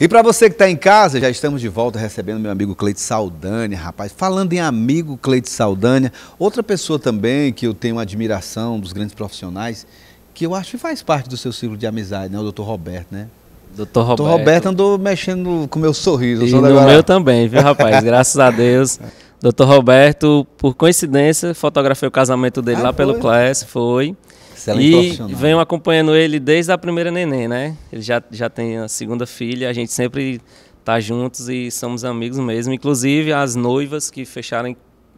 E para você que está em casa, já estamos de volta recebendo meu amigo Cleite Saldanha, rapaz. Falando em amigo Cleite Saldanha, outra pessoa também que eu tenho admiração dos grandes profissionais, que eu acho que faz parte do seu ciclo de amizade, né? O doutor Roberto, né? Doutor Roberto. Doutor Roberto andou mexendo com o meu sorriso. E no meu também, viu, rapaz? Graças a Deus. Doutor Roberto, por coincidência, fotografei o casamento dele ah, lá foi? pelo Class, foi. Excelente e venho acompanhando ele desde a primeira neném, né? Ele já, já tem a segunda filha, a gente sempre tá juntos e somos amigos mesmo. Inclusive, as noivas que fecharam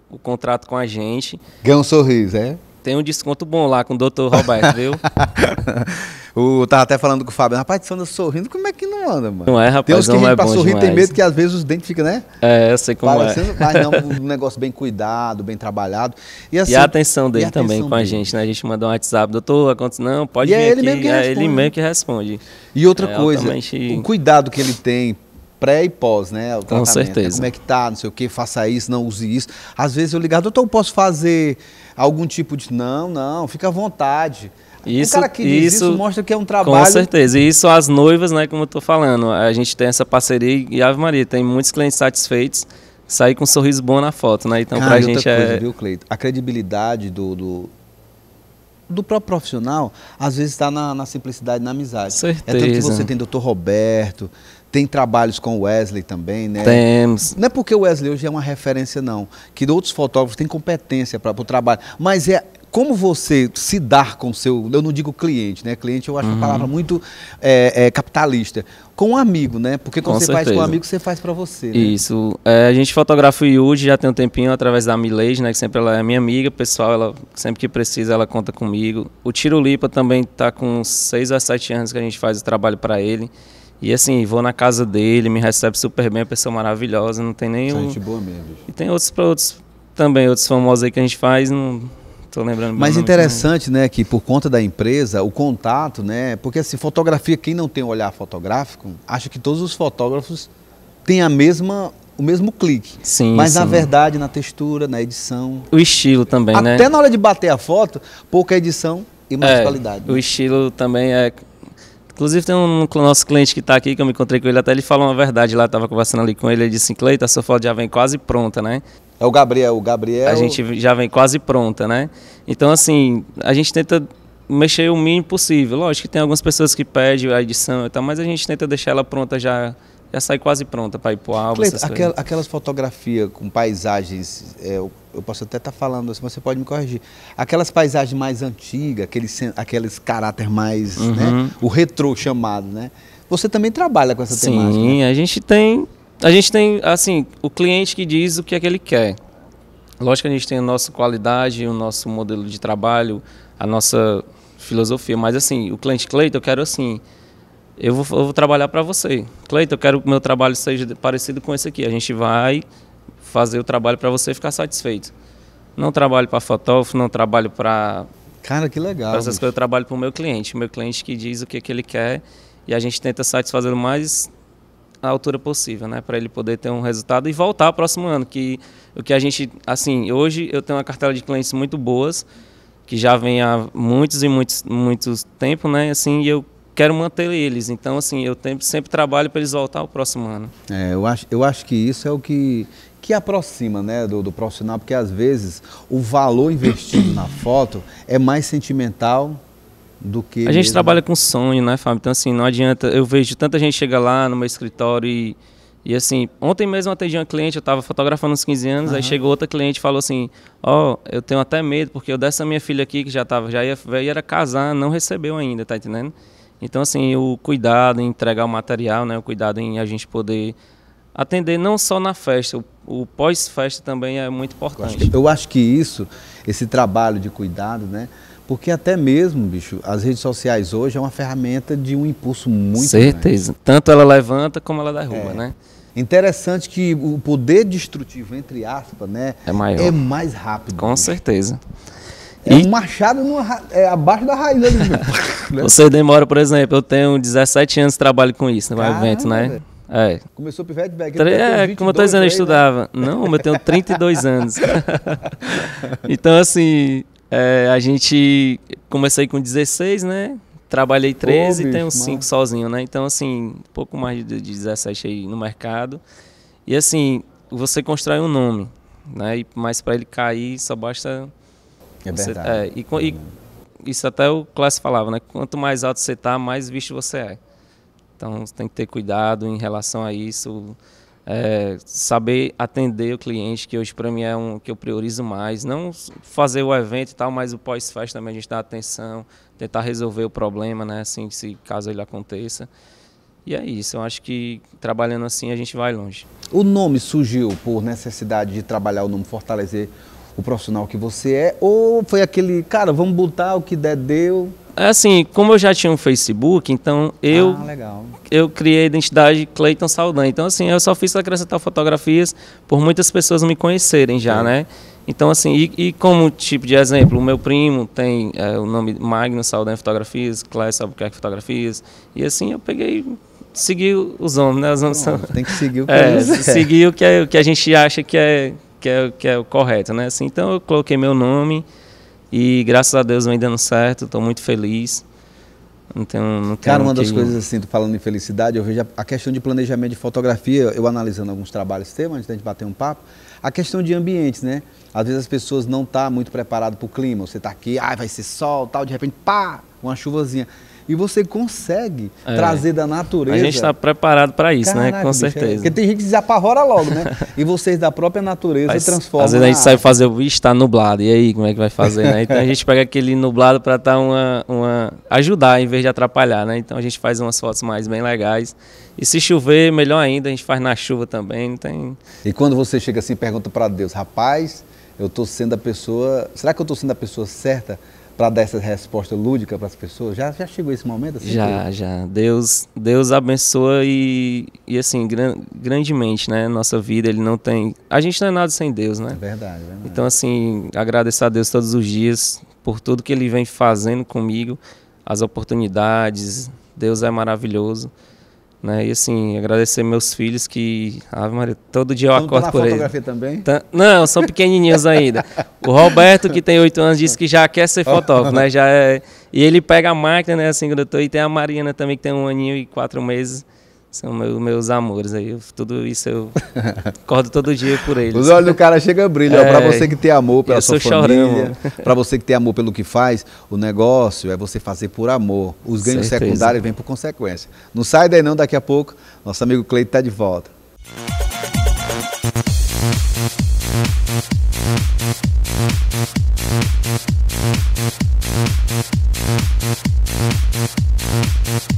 o contrato com a gente. Ganha um sorriso, é? Tem um desconto bom lá com o doutor Roberto, viu? o, tava até falando com o Fábio, rapaz, você anda sorrindo, como é que não anda, mano. Não é, rapaz. Tem uns que não é pra bom sorrir, demais. tem medo que às vezes os dentes ficam, né? É, eu sei como é. Parecendo, é. Mas não, um negócio bem cuidado, bem trabalhado. E, assim, e a atenção dele a atenção também dele. com a gente, né? A gente manda um WhatsApp, doutor, acontece. Não, pode e vir. É ele aqui, mesmo que é responde. ele mesmo que responde. E outra é, coisa, altamente... o cuidado que ele tem pré e pós, né? Com certeza. Né? Como é que tá, não sei o que, faça isso, não use isso. Às vezes eu ligado, doutor, eu posso fazer algum tipo de. Não, não, fica à vontade. Isso, um cara que diz isso, isso mostra que é um trabalho. Com certeza. E isso as noivas, né, como eu estou falando, a gente tem essa parceria e Ave Maria, tem muitos clientes satisfeitos, sair com um sorriso bom na foto, né? Então, para a gente coisa, é. Viu, Cleito? A credibilidade do, do, do próprio profissional, às vezes está na, na, simplicidade, na amizade. Certeza. É tanto que você tem Doutor Roberto, tem trabalhos com Wesley também, né? Temos. Não é porque o Wesley hoje é uma referência, não. Que outros fotógrafos têm competência para o trabalho. Mas é como você se dar com seu, eu não digo cliente, né? Cliente eu acho uhum. uma palavra muito é, é, capitalista. Com um amigo, né? Porque quando com você certeza. faz com um amigo, você faz para você. Né? Isso. É, a gente fotografa o Yuji já tem um tempinho através da Milage, né? Que sempre ela é minha amiga, pessoal. Ela sempre que precisa, ela conta comigo. O Tiro Lipa também tá com 6 a 7 anos que a gente faz o trabalho para ele. E assim, vou na casa dele, me recebe super bem, pessoa maravilhosa, não tem nenhum. Gente boa mesmo. E tem outros, outros também, outros famosos aí que a gente faz, não Tô lembrando Mas interessante, né, que por conta da empresa, o contato, né? Porque assim, fotografia, quem não tem um olhar fotográfico, acha que todos os fotógrafos têm a mesma o mesmo clique. Sim, mas sim. na verdade, na textura, na edição. O estilo também, Até né? Até na hora de bater a foto, pouca edição e mais é, qualidade. Né? O estilo também é. Inclusive tem um nosso cliente que está aqui, que eu me encontrei com ele, até ele falou uma verdade lá, estava conversando ali com ele, ele disse, assim, Cleiton, a sua foto já vem quase pronta, né? É o Gabriel, o Gabriel. A gente já vem quase pronta, né? Então, assim, a gente tenta mexer o mínimo possível. Lógico que tem algumas pessoas que pedem a edição e tal, mas a gente tenta deixar ela pronta já. Já sai quase pronta para ir pro álbum. Cleito, aquel, aquelas fotografias com paisagens, é, eu, eu, posso até estar tá falando assim, você pode me corrigir. Aquelas paisagens mais antigas, aqueles, aqueles caráter mais, né? uhum. né? O retrô chamado, né? Você também trabalha com essa Sim, temática. Sim, né? a gente tem a gente tem, assim, o cliente que diz o que é que ele quer. Lógico que a gente tem a nossa qualidade, o nosso modelo de trabalho, a nossa filosofia, mas assim, o cliente Cleiton, eu quero assim, eu vou, eu vou trabalhar para você. Cleiton, eu quero que o meu trabalho seja parecido com esse aqui. A gente vai fazer o trabalho para você ficar satisfeito. Não trabalho para fotógrafo, não trabalho para. Cara, que legal. Essas coisas eu trabalho para o meu cliente. O meu cliente que diz o que, é que ele quer e a gente tenta satisfazer o mais a altura possível, né? Para ele poder ter um resultado e voltar o próximo ano. Que o que a gente, assim, hoje eu tenho uma cartela de clientes muito boas, que já vem há muitos e muitos, muitos tempo, né? Assim, e eu quero manter eles. Então, assim, eu sempre, sempre trabalho para eles voltar o próximo ano. É, eu acho, eu acho que isso é o que, que aproxima né, do, do profissional, porque às vezes o valor investido na foto é mais sentimental do que. A gente mesmo. trabalha com sonho, né, Fábio? Então, assim, não adianta. Eu vejo tanta gente chegar lá no meu escritório e. E assim, ontem mesmo atendi uma cliente, eu estava fotografando uns 15 anos, uhum. aí chegou outra cliente e falou assim: Ó, oh, eu tenho até medo, porque eu dessa minha filha aqui, que já tava, já ia, já era casar, não recebeu ainda, tá entendendo? Então, assim, o cuidado em entregar o material, né? O cuidado em a gente poder atender não só na festa, o, o pós-festa também é muito importante. eu acho que isso, esse trabalho de cuidado, né? Porque até mesmo, bicho, as redes sociais hoje é uma ferramenta de um impulso muito Certeza. Grande. Tanto ela levanta como ela derruba, é. né? Interessante que o poder destrutivo, entre aspas, né? É maior. É mais rápido. Com bicho. certeza. É e... um machado numa, é, abaixo da raiz ali, né? Você demora, por exemplo, eu tenho 17 anos de trabalho com isso, no evento, né? né? É. Começou o pivete back. Tre é, como eu estou dizendo, eu né? estudava. Né? Não, eu tenho 32 anos. então, assim, é, a gente comecei com 16, né? Trabalhei 13 Pô, e tenho 5 sozinho, né? Então, assim, um pouco mais de 17 aí no mercado. E assim, você constrói um nome, né? E, mas para ele cair, só basta. É você, verdade. É, e, e, uhum. isso até o Clássico falava, né? Quanto mais alto você tá, mais visto você é. Então, você tem que ter cuidado em relação a isso é, saber atender o cliente, que hoje para mim é um que eu priorizo mais. Não fazer o evento e tal, mas o pós-festa também a gente dá atenção, tentar resolver o problema, né? Assim, se caso ele aconteça. E é isso, eu acho que trabalhando assim a gente vai longe. O nome surgiu por necessidade de trabalhar o nome, fortalecer o profissional que você é, ou foi aquele, cara, vamos botar o que der, deu? É assim, como eu já tinha um Facebook, então eu ah, eu criei a identidade Cleiton Saldanha. Então, assim, eu só fiz acrescentar fotografias por muitas pessoas me conhecerem já, né? Então, assim, e, e, como tipo de exemplo, o meu primo tem é, o nome Magno Saldanha Fotografias, Clay Albuquerque Fotografias, e assim eu peguei, segui os homens, né? Os homens são... Tem que seguir o é, que é, é. Seguir o que, é, o que a gente acha que é, que é, que é o correto, né? Assim, então eu coloquei meu nome e graças a Deus vem dando certo, estou muito feliz. Então, não, Cara, uma das que... coisas assim, falando em felicidade, eu vejo a questão de planejamento de fotografia, eu analisando alguns trabalhos teus, antes da gente bater um papo, a questão de ambientes, né? Às vezes as pessoas não estão tá muito preparadas para o clima, você está aqui, ah, vai ser sol, tal, de repente, pá, uma chuvazinha e você consegue é. trazer da natureza. A gente está preparado para isso, né? Caraca, né? Com bicho, é. certeza. É. Porque tem gente que desaparrora logo, né? e vocês da própria natureza Mas, transformam. Às vezes a gente sai fazer o está nublado, e aí como é que vai fazer, né? Então a gente pega aquele nublado para estar tá uma, uma ajudar em vez de atrapalhar, né? Então a gente faz umas fotos mais bem legais. E se chover, melhor ainda, a gente faz na chuva também, tem. E quando você chega assim, pergunta para Deus, rapaz, eu estou sendo a pessoa, será que eu estou sendo a pessoa certa? para dar essa resposta lúdica para as pessoas? Já, já chegou esse momento? Assim, já, que... já. Deus, Deus abençoa e, e assim, gran, grandemente, né? Nossa vida, ele não tem... A gente não é nada sem Deus, né? É verdade, é verdade. Então, assim, agradecer a Deus todos os dias por tudo que ele vem fazendo comigo, as oportunidades. Deus é maravilhoso. Né? E assim, agradecer meus filhos que, Ave Maria, todo dia eu acordo por eles. também? não, são pequenininhos ainda. O Roberto, que tem 8 anos, disse que já quer ser fotógrafo, né? Já é... E ele pega a máquina, né, assim, quando eu tô, e tem a Mariana também, que tem um aninho e quatro meses. São meu, meus amores aí. Tudo isso eu acordo todo dia por eles. Os olhos do cara chegam a brilho. É, para você que tem amor pela sua família, para você que tem amor pelo que faz, o negócio é você fazer por amor. Os ganhos Certeza. secundários vêm por consequência. Não sai daí não, daqui a pouco nosso amigo Cleito está de volta. Música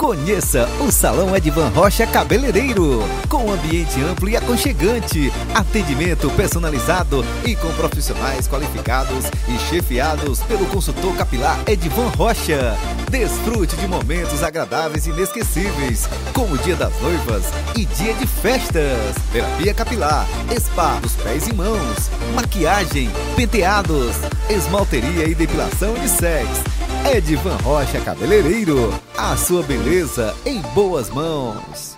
Conheça o Salão Edvan Rocha Cabeleireiro, com ambiente amplo e aconchegante, atendimento personalizado e com profissionais qualificados e chefiados pelo consultor capilar Edvan Rocha. Desfrute de momentos agradáveis e inesquecíveis, como o Dia das Noivas e Dia de Festas, terapia capilar, spa dos pés e mãos, maquiagem, penteados, esmalteria e depilação de sexo Edvan Rocha Cabeleireiro. A sua beleza em boas mãos.